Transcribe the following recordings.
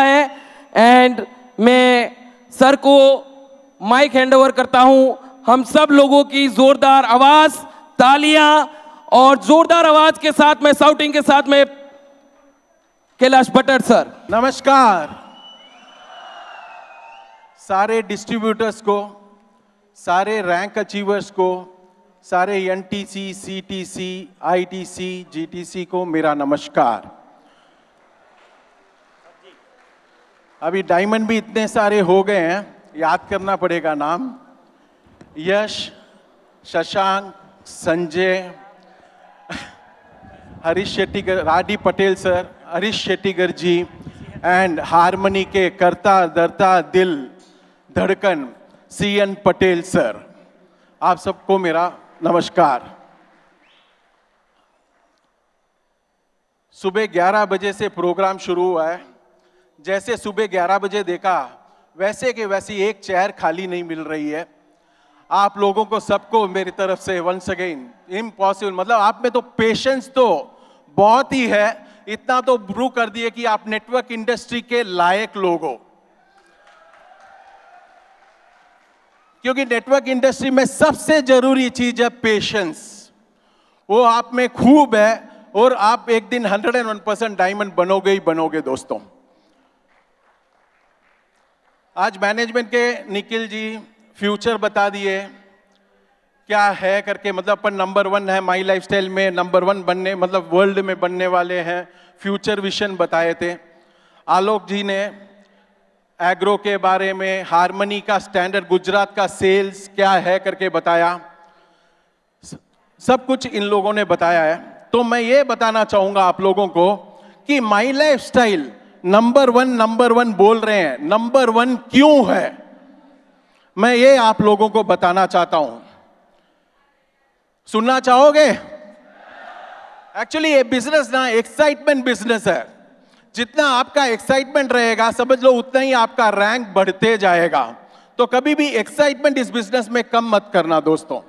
है एंड मैं सर को माइक हैंडओवर करता हूं हम सब लोगों की जोरदार आवाज तालियां और जोरदार आवाज के साथ में साउटिंग के साथ में कैलाश भट्ट सर नमस्कार सारे डिस्ट्रीब्यूटर्स को सारे रैंक अचीवर्स को सारे एनटीसी, सीटीसी, आईटीसी, जीटीसी को मेरा नमस्कार अभी डायमंड भी इतने सारे हो गए हैं याद करना पड़ेगा नाम यश शशांक संजय हरीश शेट्टीगर राडी Patel sir Harish Shettigar ji and harmony के करता दरता दिल धड़कन सी एन पटेल सर आप सबको मेरा नमस्कार सुबह 11 बजे से प्रोग्राम शुरू हुआ है जैसे सुबह 11 बजे देखा वैसे के वैसी एक चेयर खाली नहीं मिल रही है आप लोगों को सबको मेरी तरफ से वंस अगेन इम्पॉसिबल मतलब आप में तो पेशेंस तो बहुत ही है इतना तो ब्रू कर दिए कि आप नेटवर्क इंडस्ट्री के लायक लोग हो क्योंकि नेटवर्क इंडस्ट्री में सबसे जरूरी चीज है पेशेंस वो आप में खूब है और आप एक दिन 101 परसेंट डायमंड बनोगे ही बनोगे दोस्तों आज मैनेजमेंट के निखिल जी फ्यूचर बता दिए क्या है करके मतलब अपन नंबर वन है माई लाइफस्टाइल में नंबर वन बनने मतलब वर्ल्ड में बनने वाले हैं फ्यूचर विशन बताए थे आलोक जी ने एग्रो के बारे में हारमनी का स्टैंडर्ड गुजरात का सेल्स क्या है करके बताया सब कुछ इन लोगों ने बताया है तो मैं ये बताना चाहूँगा आप लोगों को कि my life style number one number one बोल रहे हैं नंबर वन क्यों है मैं ये आप लोगों को बताना चाहता हूं सुनना चाहोगे एक्चुअली ये बिजनेस ना एक्साइटमेंट बिजनेस है जितना आपका एक्साइटमेंट रहेगा समझ लो उतना ही आपका रैंक बढ़ते जाएगा तो कभी भी एक्साइटमेंट इस बिजनेस में कम मत करना दोस्तों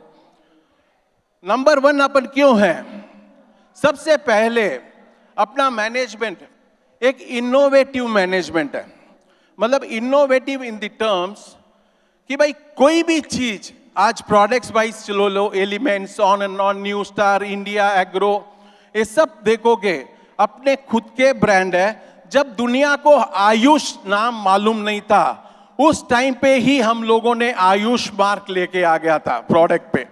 नंबर वन अपन क्यों है सबसे पहले अपना मैनेजमेंट एक इनोवेटिव मैनेजमेंट है मतलब इनोवेटिव इन द टर्म्स कि भाई कोई भी चीज आज प्रोडक्ट्स वाइज चलो लो elements on and on new star India agro ये सब देखोगे अपने खुद के ब्रांड है जब दुनिया को आयुष नाम मालूम नहीं था उस टाइम पे ही हम लोगों ने आयुष मार्क लेके आ गया था प्रोडक्ट पे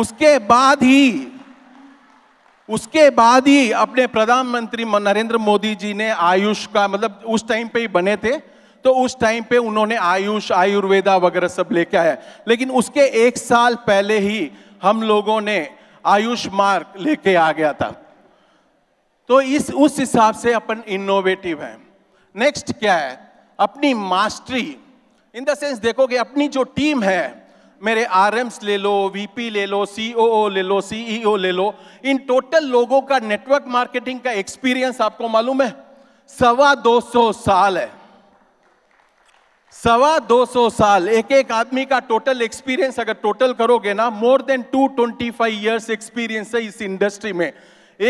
उसके बाद ही उसके बाद ही अपने प्रधानमंत्री नरेंद्र मोदी जी ने आयुष का मतलब उस टाइम पे ही बने थे तो उस टाइम पे उन्होंने आयुष आयुर्वेदा वगैरह सब लेके आया लेकिन उसके एक साल पहले ही हम लोगों ने आयुष मार्ग लेके आ गया था तो इस उस हिसाब से अपन इनोवेटिव है नेक्स्ट क्या है अपनी मास्टरी इन द सेंस देखोगे अपनी जो टीम है मेरे आर ले लो वीपी ले लो सीओओ ले लो सीईओ e ले लो इन टोटल लोगों का नेटवर्क मार्केटिंग का एक्सपीरियंस आपको मालूम है सवा दो सौ साल है सवा दो सौ साल एक एक आदमी का टोटल एक्सपीरियंस अगर टोटल करोगे ना more than two twenty five years experience है इस इंडस्ट्री में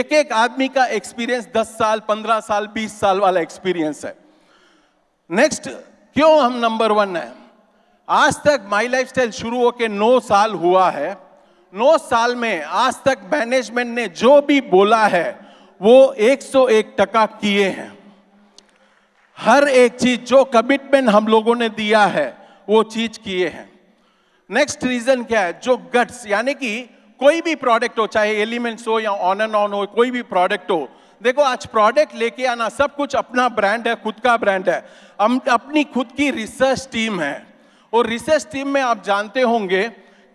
एक एक आदमी का एक्सपीरियंस दस साल पंद्रह साल बीस साल वाला एक्सपीरियंस है नेक्स्ट क्यों हम नंबर वन है आज तक माई लाइफस्टाइल शुरू होकर नौ साल हुआ है नौ साल में आज तक मैनेजमेंट ने जो भी बोला है वो 101 टका किए हैं हर एक चीज जो कमिटमेंट हम लोगों ने दिया है वो चीज किए हैं नेक्स्ट रीजन क्या है जो गट्स यानी कि कोई भी प्रोडक्ट हो चाहे एलिमेंट्स हो या ऑन एंड ऑन हो कोई भी प्रोडक्ट हो देखो आज प्रोडक्ट लेके आना सब कुछ अपना ब्रांड है खुद का ब्रांड है अपनी खुद की रिसर्च टीम है और रिसर्च टीम में आप जानते होंगे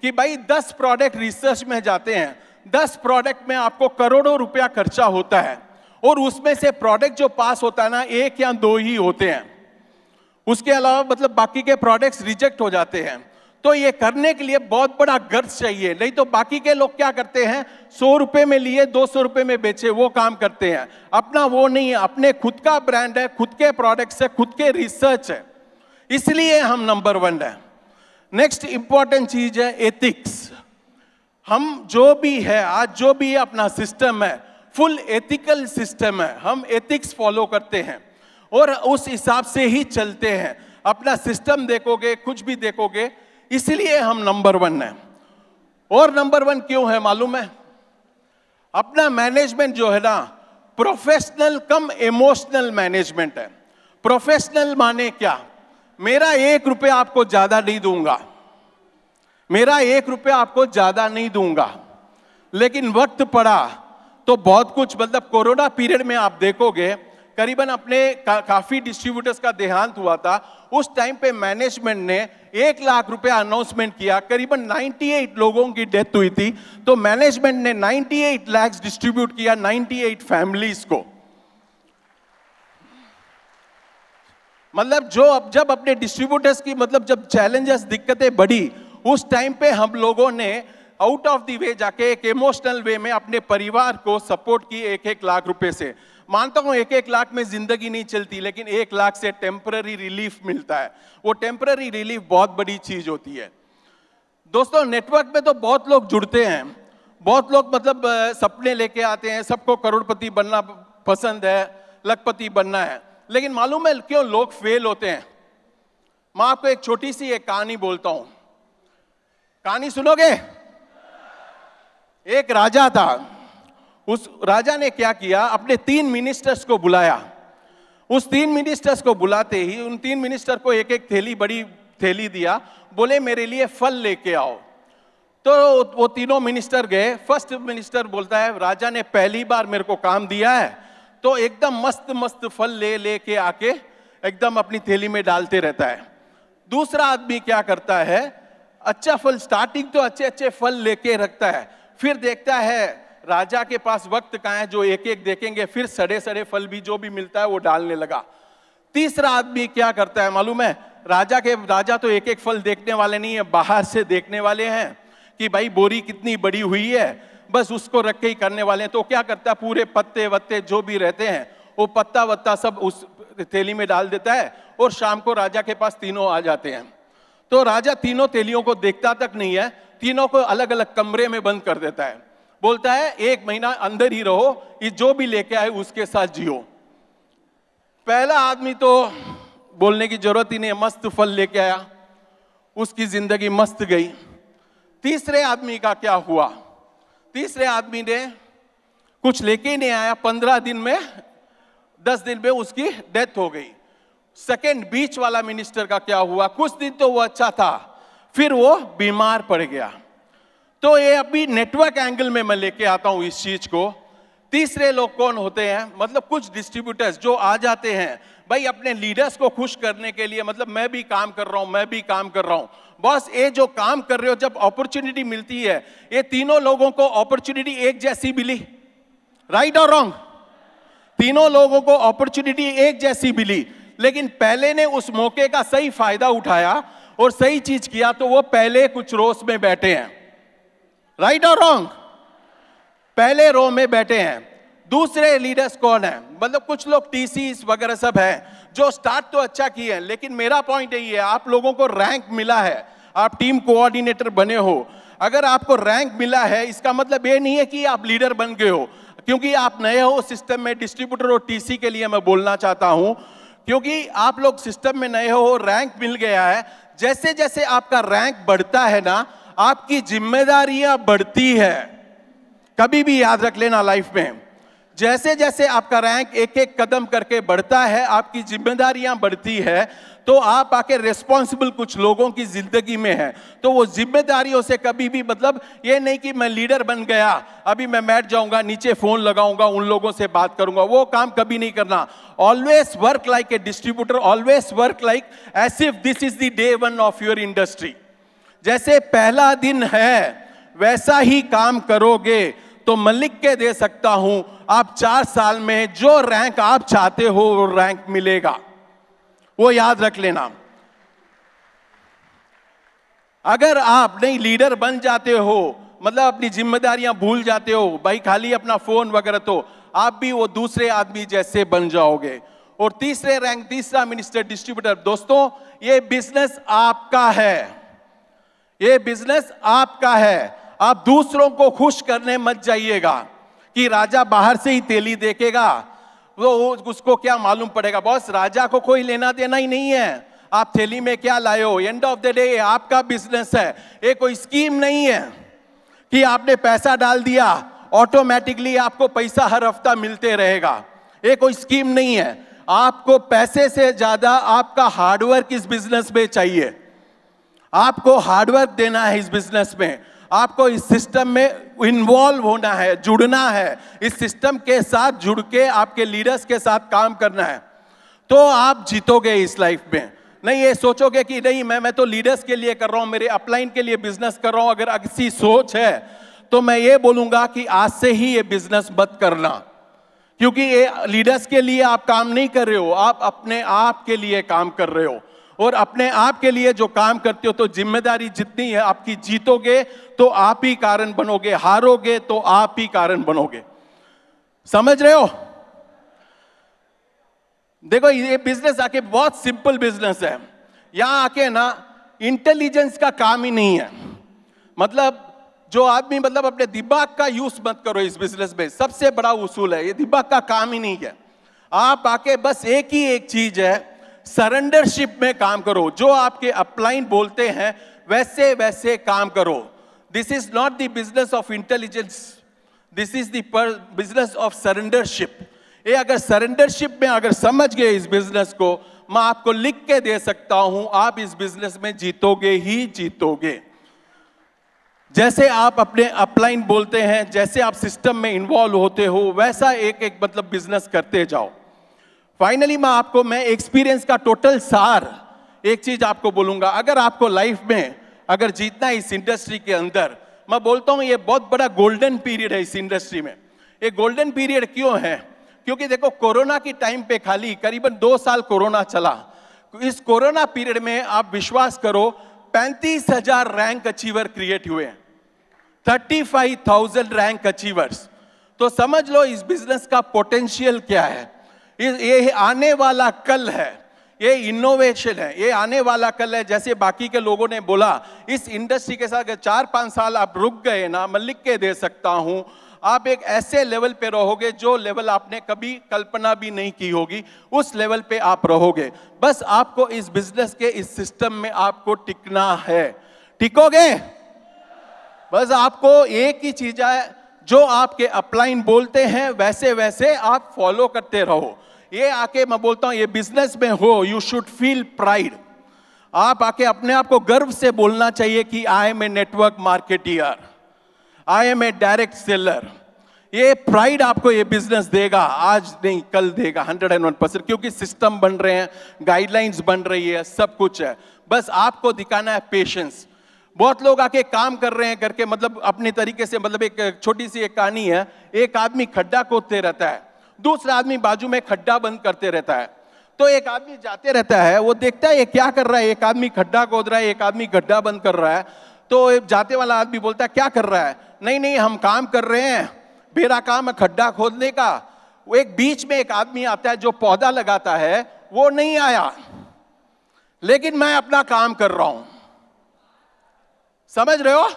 कि भाई 10 प्रोडक्ट रिसर्च में जाते हैं 10 प्रोडक्ट में आपको करोड़ों रुपया खर्चा होता है और उसमें से प्रोडक्ट जो पास होता है ना एक या दो ही होते हैं उसके अलावा मतलब बाकी के प्रोडक्ट्स रिजेक्ट हो जाते हैं तो ये करने के लिए बहुत बड़ा गर्ज चाहिए नहीं तो बाकी के लोग क्या करते हैं सौ रुपये में लिए दो सौ रुपये में बेचे वो काम करते हैं अपना वो नहीं है अपने खुद का ब्रांड है खुद के प्रोडक्ट्स है खुद के रिसर्च है इसलिए हम नंबर वन है नेक्स्ट इंपॉर्टेंट चीज है एथिक्स हम जो भी है आज जो भी अपना सिस्टम है फुल एथिकल सिस्टम है हम एथिक्स फॉलो करते हैं और उस हिसाब से ही चलते हैं अपना सिस्टम देखोगे कुछ भी देखोगे इसलिए हम नंबर वन है और नंबर वन क्यों है मालूम है अपना मैनेजमेंट जो है ना प्रोफेशनल कम इमोशनल मैनेजमेंट है प्रोफेशनल माने क्या मेरा एक रुपया आपको ज्यादा नहीं दूंगा मेरा एक रुपया आपको ज्यादा नहीं दूंगा लेकिन वक्त पड़ा तो बहुत कुछ मतलब कोरोना पीरियड में आप देखोगे करीबन अपने का, काफी डिस्ट्रीब्यूटर्स का देहांत हुआ था उस टाइम पे मैनेजमेंट ने एक लाख रुपया अनाउंसमेंट किया करीबन 98 लोगों की डेथ हुई थी तो मैनेजमेंट ने 98 लाख डिस्ट्रीब्यूट किया 98 फैमिलीज को मतलब जो अब जब अपने डिस्ट्रीब्यूटर्स की मतलब जब चैलेंजेस दिक्कतें बढ़ी उस टाइम पे हम लोगों ने आउट ऑफ दी वे जाके एक इमोशनल वे में अपने परिवार को सपोर्ट की एक एक लाख रुपए से मानता हूँ एक एक लाख में जिंदगी नहीं चलती लेकिन एक लाख से टेम्पररी रिलीफ मिलता है वो टेम्पररी रिलीफ बहुत बड़ी चीज होती है दोस्तों नेटवर्क में तो बहुत लोग जुड़ते हैं बहुत लोग मतलब सपने लेके आते हैं सबको करोड़पति बनना पसंद है लखपति बनना है लेकिन मालूम है क्यों लोग फेल होते हैं मैं आपको एक छोटी सी एक कहानी बोलता हूं कहानी सुनोगे एक राजा था उस राजा ने क्या किया अपने तीन मिनिस्टर्स को बुलाया उस तीन मिनिस्टर्स को बुलाते ही उन तीन मिनिस्टर को एक एक थैली बड़ी थैली दिया बोले मेरे लिए फल लेके आओ तो वो तीनों मिनिस्टर गए फर्स्ट मिनिस्टर बोलता है राजा ने पहली बार मेरे को काम दिया है तो एकदम मस्त मस्त फल ले लेके आके एकदम अपनी थैली में डालते रहता है दूसरा आदमी क्या करता है अच्छा फल स्टार्टिंग तो अच्छे अच्छे फल लेके रखता है फिर देखता है राजा के पास वक्त कहाँ है जो एक एक देखेंगे फिर सड़े सड़े फल भी जो भी मिलता है वो डालने लगा तीसरा आदमी क्या करता है मालूम है राजा के राजा तो एक एक फल देखने वाले नहीं है बाहर से देखने वाले हैं कि भाई बोरी कितनी बड़ी हुई है बस उसको रख के ही करने वाले हैं तो क्या करता है पूरे पत्ते वत्ते जो भी रहते हैं वो पत्ता वत्ता सब उस थैली में डाल देता है और शाम को राजा के पास तीनों आ जाते हैं तो राजा तीनों तेलियों को देखता तक नहीं है तीनों को अलग अलग कमरे में बंद कर देता है बोलता है एक महीना अंदर ही रहो ये जो भी लेके आए उसके साथ जियो पहला आदमी तो बोलने की जरूरत ही नहीं मस्त फल लेके आया उसकी जिंदगी मस्त गई तीसरे आदमी का क्या हुआ तीसरे आदमी ने कुछ लेके नहीं आया पंद्रह दिन में दस दिन में उसकी डेथ हो गई सेकेंड बीच वाला मिनिस्टर का क्या हुआ कुछ दिन तो वो अच्छा था फिर वो बीमार पड़ गया तो ये अभी नेटवर्क एंगल में मैं लेके आता हूं इस चीज को तीसरे लोग कौन होते हैं मतलब कुछ डिस्ट्रीब्यूटर्स जो आ जाते हैं भाई अपने लीडर्स को खुश करने के लिए मतलब मैं भी काम कर रहा हूं मैं भी काम कर रहा हूं बॉस ये जो काम कर रहे हो जब अपॉर्चुनिटी मिलती है ये तीनों लोगों को अपॉर्चुनिटी एक जैसी मिली राइट और रॉन्ग तीनों लोगों को अपॉर्चुनिटी एक जैसी मिली लेकिन पहले ने उस मौके का सही फायदा उठाया और सही चीज किया तो वो पहले कुछ रोस में बैठे हैं राइट और रॉन्ग पहले रो में बैठे हैं दूसरे लीडर्स कौन है मतलब कुछ लोग टी वगैरह सब हैं जो स्टार्ट तो अच्छा किए हैं लेकिन मेरा पॉइंट यही है आप लोगों को रैंक मिला है आप टीम कोऑर्डिनेटर बने हो अगर आपको रैंक मिला है इसका मतलब ये नहीं है कि आप लीडर बन गए हो क्योंकि आप नए हो सिस्टम में डिस्ट्रीब्यूटर और टीसी के लिए मैं बोलना चाहता हूं क्योंकि आप लोग सिस्टम में नए हो रैंक मिल गया है जैसे जैसे आपका रैंक बढ़ता है ना आपकी जिम्मेदारियां बढ़ती है कभी भी याद रख लेना लाइफ में जैसे जैसे आपका रैंक एक एक कदम करके बढ़ता है आपकी जिम्मेदारियां बढ़ती है तो आप आके रेस्पॉन्सिबल कुछ लोगों की जिंदगी में है तो वो जिम्मेदारियों से कभी भी मतलब ये नहीं कि मैं लीडर बन गया अभी मैं बैठ जाऊंगा नीचे फोन लगाऊंगा उन लोगों से बात करूंगा वो काम कभी नहीं करना always work like a distributor always work like as if this is the day one of your industry जैसे पहला दिन है वैसा ही काम करोगे तो मैं लिख के दे सकता हूं आप चार साल में जो रैंक आप चाहते हो वो रैंक मिलेगा वो याद रख लेना अगर आप नहीं लीडर बन जाते हो मतलब अपनी जिम्मेदारियां भूल जाते हो भाई खाली अपना फोन वगैरह तो आप भी वो दूसरे आदमी जैसे बन जाओगे और तीसरे रैंक तीसरा मिनिस्टर डिस्ट्रीब्यूटर दोस्तों ये बिजनेस आपका है ये बिजनेस आपका है आप दूसरों को खुश करने मत जाइएगा कि राजा बाहर से ही तेली देखेगा वो उसको क्या मालूम पड़ेगा बॉस राजा को कोई लेना देना ही नहीं है आप थैली में क्या लाए हो एंड ऑफ द डे आपका बिजनेस है ये कोई स्कीम नहीं है कि आपने पैसा डाल दिया ऑटोमेटिकली आपको पैसा हर हफ्ता मिलते रहेगा ये कोई स्कीम नहीं है आपको पैसे से ज्यादा आपका हार्डवर्क इस बिजनेस में चाहिए आपको हार्डवर्क देना है इस बिजनेस में आपको इस सिस्टम में इन्वॉल्व होना है जुड़ना है इस सिस्टम के साथ जुड़ के आपके लीडर्स के साथ काम करना है तो आप जीतोगे इस लाइफ में नहीं ये सोचोगे कि नहीं मैं मैं तो लीडर्स के लिए कर रहा हूँ मेरे अपलाइन के लिए बिजनेस कर रहा हूँ अगर ऐसी सोच है तो मैं ये बोलूंगा कि आज से ही ये बिजनेस मत करना क्योंकि ये लीडर्स के लिए आप काम नहीं कर रहे हो आप अपने आप के लिए काम कर रहे हो और अपने आप के लिए जो काम करते हो तो जिम्मेदारी जितनी है आपकी जीतोगे तो आप ही कारण बनोगे हारोगे तो आप ही कारण बनोगे समझ रहे हो देखो ये बिजनेस आके बहुत सिंपल बिजनेस है यहां आके ना इंटेलिजेंस का काम ही नहीं है मतलब जो आदमी मतलब अपने दिमाग का यूज मत करो इस बिजनेस में सबसे बड़ा उसूल है ये दिमाग का काम ही नहीं है आप आके बस एक ही एक चीज है सरेंडरशिप में काम करो जो आपके अपलाइन बोलते हैं वैसे वैसे काम करो this is not the business of intelligence this is the business of surrendership ये अगर सरेंडरशिप में अगर समझ गए इस बिजनेस को मैं आपको लिख के दे सकता हूं आप इस बिजनेस में जीतोगे ही जीतोगे जैसे आप अपने अपलाइन बोलते हैं जैसे आप सिस्टम में इन्वॉल्व होते हो वैसा एक एक मतलब बिजनेस करते जाओ फाइनली मैं आपको मैं एक्सपीरियंस का टोटल सार एक चीज आपको बोलूंगा अगर आपको लाइफ में अगर जीतना है इस इंडस्ट्री के अंदर मैं बोलता हूँ ये बहुत बड़ा गोल्डन पीरियड है इस इंडस्ट्री में ये गोल्डन पीरियड क्यों है क्योंकि देखो कोरोना की टाइम पे खाली करीबन दो साल कोरोना चला इस कोरोना पीरियड में आप विश्वास करो पैंतीस हजार रैंक अचीवर क्रिएट हुए thirty five thousand rank achievers तो समझ लो इस बिजनेस का पोटेंशियल क्या है ये आने वाला कल है ये इनोवेशन है ये आने वाला कल है जैसे बाकी के लोगों ने बोला इस इंडस्ट्री के साथ चार पांच साल आप रुक गए ना मैं लिख के दे सकता हूं आप एक ऐसे लेवल पे रहोगे जो लेवल आपने कभी कल्पना भी नहीं की होगी उस लेवल पे आप रहोगे बस आपको इस बिजनेस के इस सिस्टम में आपको टिकना है टिकोगे बस आपको एक ही चीज़ है जो आपके अपलाइन बोलते हैं वैसे वैसे आप फॉलो करते रहो ये आके मैं बोलता हूँ ये बिजनेस में हो यू शुड फील प्राइड आप आके अपने आप को गर्व से बोलना चाहिए कि I am a network marketer I am a direct seller ये प्राइड आपको ये बिजनेस देगा आज नहीं कल देगा हंड्रेड एंड वन परसेंट क्योंकि सिस्टम बन रहे हैं गाइडलाइंस बन रही है सब कुछ है बस आपको दिखाना है पेशेंस बहुत लोग आके काम कर रहे हैं करके मतलब अपने तरीके से मतलब एक छोटी सी एक कहानी है एक आदमी खड्डा खोदते रहता है दूसरा आदमी बाजू में खड्डा बंद करते रहता है तो एक आदमी जाते रहता है वो देखता है ये क्या कर रहा है एक आदमी खड्डा खोद रहा है एक आदमी खड्डा बंद कर रहा है तो जाते वाला आदमी बोलता है क्या कर रहा है नहीं नहीं हम काम कर रहे हैं मेरा काम है खड्डा खोदने का वो एक बीच में एक आदमी आता है जो पौधा लगाता है वो नहीं आया लेकिन मैं अपना काम कर रहा हूं समझ रहे हो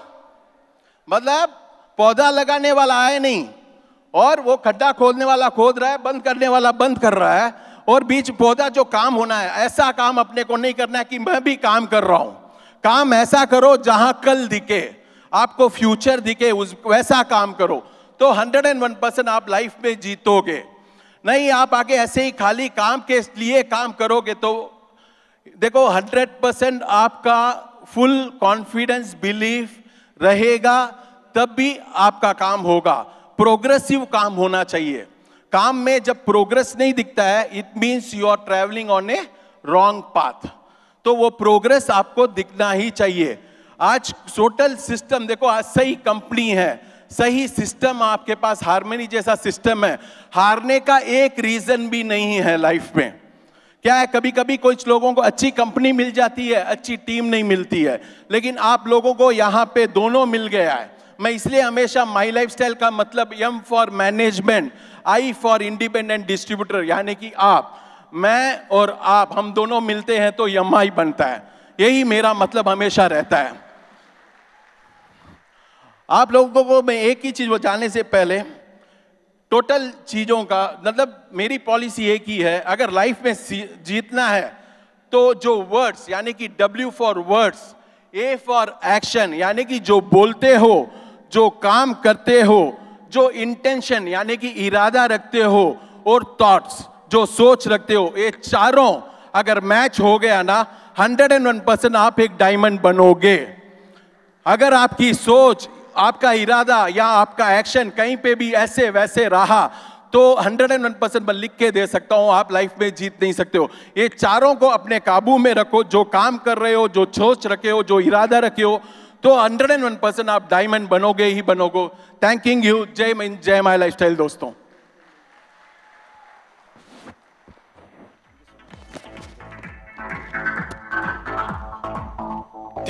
मतलब पौधा लगाने वाला आए नहीं और वो खड्डा खोदने वाला खोद रहा है बंद करने वाला बंद कर रहा है और बीच पौधा जो काम होना है ऐसा काम अपने को नहीं करना है कि मैं भी काम कर रहा हूं काम ऐसा करो जहां कल दिखे आपको फ्यूचर दिखे उस वैसा काम करो तो 101 परसेंट आप लाइफ में जीतोगे नहीं आप आगे ऐसे ही खाली काम के लिए काम करोगे तो देखो 100 परसेंट आपका फुल कॉन्फिडेंस बिलीफ रहेगा तब भी आपका काम होगा प्रोग्रेसिव काम होना चाहिए काम में जब प्रोग्रेस नहीं दिखता है it means you are travelling on a wrong path तो वो प्रोग्रेस आपको दिखना ही चाहिए आज टोटल सिस्टम देखो आज सही कंपनी है सही सिस्टम आपके पास हारमोनी जैसा सिस्टम है हारने का एक रीजन भी नहीं है लाइफ में क्या है कभी कभी कुछ लोगों को अच्छी कंपनी मिल जाती है अच्छी टीम नहीं मिलती है लेकिन आप लोगों को यहाँ पे दोनों मिल गया है मैं इसलिए हमेशा माई लाइफ स्टाइल का मतलब M for management I for independent distributor यानी कि आप मैं और आप हम दोनों मिलते हैं तो यम आई बनता है यही मेरा मतलब हमेशा रहता है आप लोगों को मैं एक ही चीज बताने से पहले टोटल चीज़ों का मतलब मेरी पॉलिसी एक ही है अगर लाइफ में जीतना है तो जो वर्ड्स यानी कि W for words A for action यानी कि जो बोलते हो जो काम करते हो जो इंटेंशन यानी कि इरादा रखते हो और थॉट्स जो सोच रखते हो ये चारों अगर मैच हो गया ना हंड्रेड एंड वन परसेंट आप एक डायमंड बनोगे अगर आपकी सोच आपका इरादा या आपका एक्शन कहीं पे भी ऐसे वैसे रहा तो 101 परसेंट मैं लिख के दे सकता हूं आप लाइफ में जीत नहीं सकते हो ये चारों को अपने काबू में रखो जो काम कर रहे हो जो सोच रखे हो जो इरादा रखे हो तो 101 परसेंट आप डायमंड बनोगे ही बनोगे थैंकिंग यू जय जय माई लाइफ दोस्तों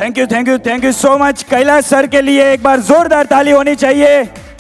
thank you thank you thank you so much Kailash sir के लिए एक बार जोरदार ताली होनी चाहिए